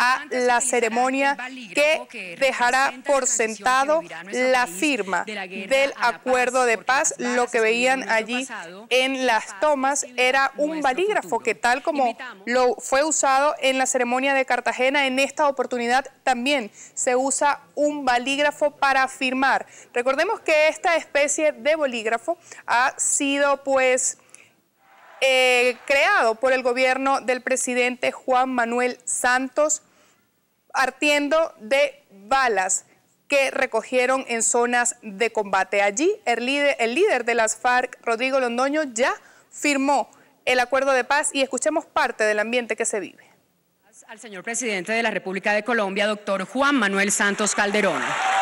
a la ceremonia que dejará por sentado la firma del acuerdo de paz. Lo que veían allí en las tomas era un balígrafo que tal como lo fue usado en la ceremonia de Cartagena, en esta oportunidad también se usa un balígrafo para firmar. Recordemos que esta especie de bolígrafo ha sido pues eh, creado por el gobierno del presidente Juan Manuel Santos, partiendo de balas que recogieron en zonas de combate. Allí el líder, el líder de las FARC, Rodrigo Londoño, ya firmó el acuerdo de paz y escuchemos parte del ambiente que se vive. Al señor presidente de la República de Colombia, doctor Juan Manuel Santos Calderón.